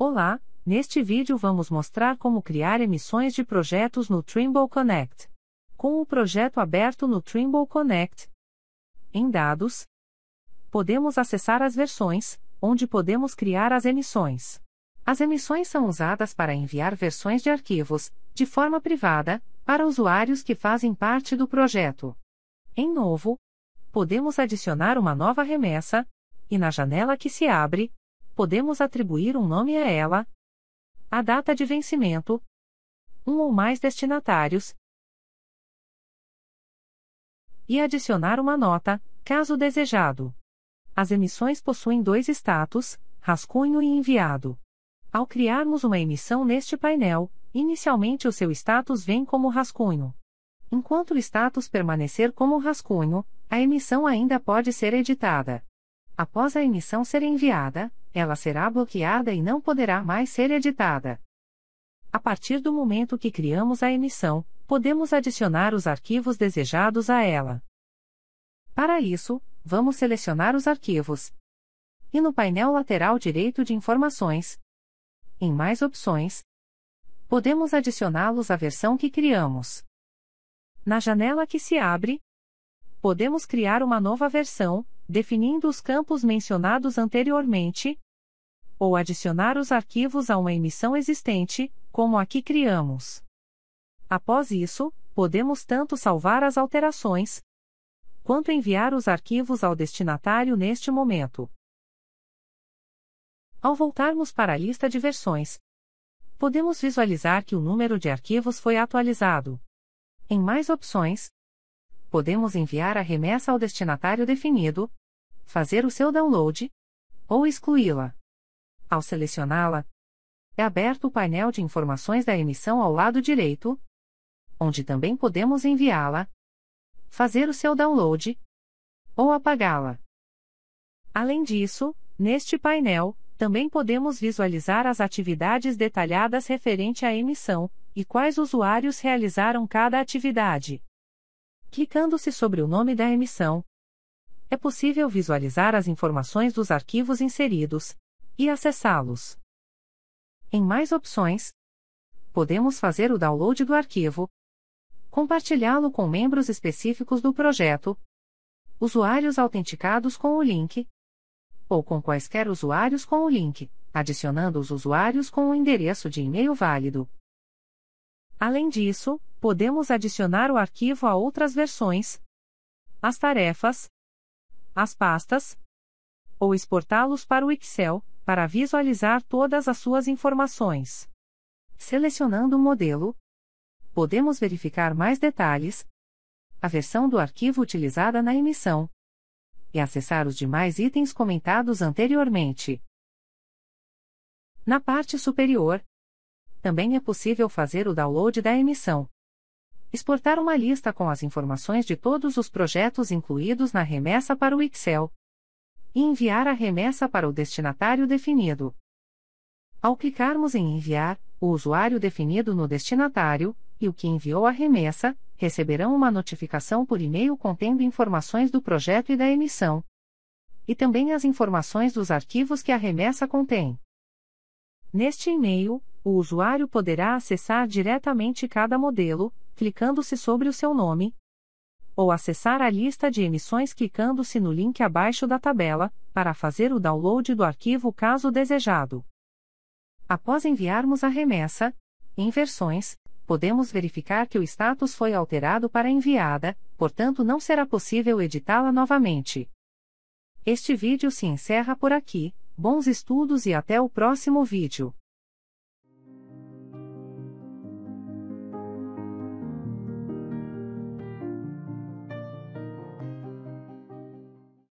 Olá, neste vídeo vamos mostrar como criar emissões de projetos no Trimble Connect. Com o projeto aberto no Trimble Connect, em Dados, podemos acessar as versões, onde podemos criar as emissões. As emissões são usadas para enviar versões de arquivos, de forma privada, para usuários que fazem parte do projeto. Em Novo, podemos adicionar uma nova remessa, e na janela que se abre, podemos atribuir um nome a ela, a data de vencimento, um ou mais destinatários, e adicionar uma nota, caso desejado. As emissões possuem dois status, rascunho e enviado. Ao criarmos uma emissão neste painel, inicialmente o seu status vem como rascunho. Enquanto o status permanecer como rascunho, a emissão ainda pode ser editada. Após a emissão ser enviada, ela será bloqueada e não poderá mais ser editada. A partir do momento que criamos a emissão, podemos adicionar os arquivos desejados a ela. Para isso, vamos selecionar os arquivos. E no painel lateral direito de informações, em mais opções, podemos adicioná-los à versão que criamos. Na janela que se abre, podemos criar uma nova versão, definindo os campos mencionados anteriormente, ou adicionar os arquivos a uma emissão existente, como a que criamos. Após isso, podemos tanto salvar as alterações, quanto enviar os arquivos ao destinatário neste momento. Ao voltarmos para a lista de versões, podemos visualizar que o número de arquivos foi atualizado. Em mais opções, podemos enviar a remessa ao destinatário definido, fazer o seu download ou excluí-la. Ao selecioná-la, é aberto o painel de informações da emissão ao lado direito, onde também podemos enviá-la, fazer o seu download ou apagá-la. Além disso, neste painel, também podemos visualizar as atividades detalhadas referente à emissão e quais usuários realizaram cada atividade clicando-se sobre o nome da emissão. É possível visualizar as informações dos arquivos inseridos e acessá-los. Em mais opções, podemos fazer o download do arquivo, compartilhá-lo com membros específicos do projeto, usuários autenticados com o link, ou com quaisquer usuários com o link, adicionando os usuários com o endereço de e-mail válido. Além disso, podemos adicionar o arquivo a outras versões, as tarefas, as pastas, ou exportá-los para o Excel, para visualizar todas as suas informações. Selecionando o modelo, podemos verificar mais detalhes, a versão do arquivo utilizada na emissão, e acessar os demais itens comentados anteriormente. Na parte superior, também é possível fazer o download da emissão exportar uma lista com as informações de todos os projetos incluídos na remessa para o Excel e enviar a remessa para o destinatário definido. Ao clicarmos em Enviar, o usuário definido no destinatário e o que enviou a remessa receberão uma notificação por e-mail contendo informações do projeto e da emissão, e também as informações dos arquivos que a remessa contém. Neste e-mail, o usuário poderá acessar diretamente cada modelo, clicando-se sobre o seu nome, ou acessar a lista de emissões clicando-se no link abaixo da tabela, para fazer o download do arquivo caso desejado. Após enviarmos a remessa, em versões, podemos verificar que o status foi alterado para enviada, portanto não será possível editá-la novamente. Este vídeo se encerra por aqui, bons estudos e até o próximo vídeo.